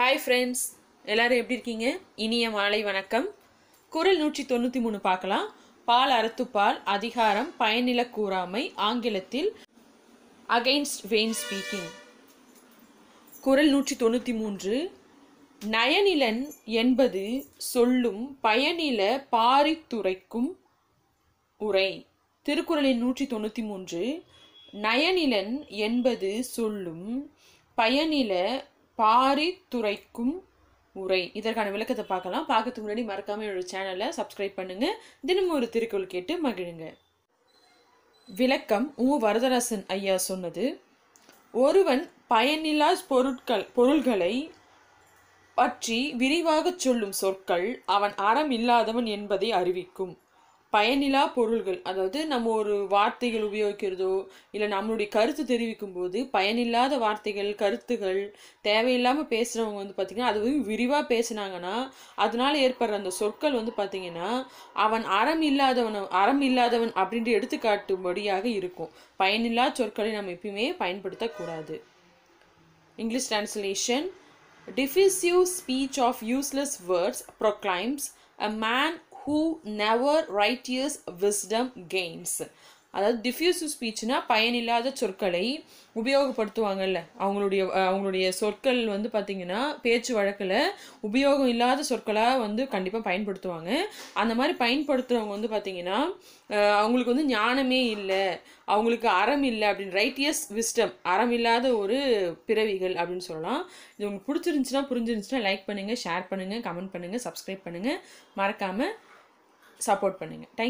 hi friends எல்லோரும் எப்படி இருக்கீங்க இனிய மாலை வணக்கம் குரல் நூற்றி தொண்ணூற்றி மூணு பார்க்கலாம் பால் பால் அதிகாரம் பயனில கூறாமை ஆங்கிலத்தில் அகெயின்ஸ்ட் வெயின் ஸ்பீக்கிங் குரல் நூற்றி தொண்ணூற்றி மூன்று நயனிலன் என்பது சொல்லும் பயனில பாரித்துரைக்கும் உரை திருக்குறளின் நூற்றி தொண்ணூற்றி மூன்று நயனிலன் என்பது சொல்லும் பயனில பாரித்துரைக்கும் உரை இதற்கான விளக்கத்தை பார்க்கலாம் பார்க்கறதுக்கு முன்னாடி மறக்காம என்னோட சேனலை சப்ஸ்கிரைப் பண்ணுங்க தினமும் ஒரு திருக்குறள் கேட்டு மகிழுங்க விளக்கம் உ வரதராசன் ஐயா சொன்னது ஒருவன் பயனில்லா பொருட்கள் பொருள்களை பற்றி விரிவாகச் சொல்லும் சொற்கள் அவன் அறம் இல்லாதவன் என்பதை அறிவிக்கும் பயனிலா பொருள்கள் அதாவது நம்ம ஒரு வார்த்தைகள் உபயோகிக்கிறதோ இல்லை நம்மளுடைய கருத்து தெரிவிக்கும் போது பயனில்லாத வார்த்தைகள் கருத்துகள் தேவையில்லாமல் பேசுகிறவங்க வந்து பார்த்திங்கன்னா அதுவும் விரிவாக பேசுனாங்கன்னா அதனால் ஏற்படுற அந்த சொற்கள் வந்து பார்த்திங்கன்னா அவன் அறம் இல்லாதவன் அறம் இல்லாதவன் அப்படின்ட்டு எடுத்துக்காட்டும்படியாக இருக்கும் பயனில்லா சொற்களை நம்ம எப்பயுமே பயன்படுத்தக்கூடாது English translation diffusive speech of useless words proclaims a man who never righteous wisdom gains அதாவது டிஃப்யூசிவ் ஸ்பீச்னா பயனில்லாத சொற்களை உபயோகப்படுத்துவாங்கல்ல அவங்களுடைய அவங்களுடைய சொற்கள் வந்து பார்த்திங்கன்னா பேச்சு வழக்கில் உபயோகம் இல்லாத சொற்களாக வந்து கண்டிப்பாக பயன்படுத்துவாங்க அந்த மாதிரி பயன்படுத்துகிறவங்க வந்து பார்த்திங்கன்னா அவங்களுக்கு வந்து ஞானமே இல்லை அவங்களுக்கு அறம் இல்லை அப்படின்னு ரைட்டியஸ் விஸ்டம் அறம் இல்லாத ஒரு பிறவிகள் அப்படின்னு சொல்லலாம் இது உங்களுக்கு பிடிச்சிருந்துச்சுன்னா புரிஞ்சிருந்துச்சுன்னா லைக் பண்ணுங்கள் ஷேர் பண்ணுங்கள் கமெண்ட் பண்ணுங்கள் சப்ஸ்கிரைப் பண்ணுங்கள் மறக்காமல் சப்போர்ட் பண்ணுங்கள் தேங்க்யூ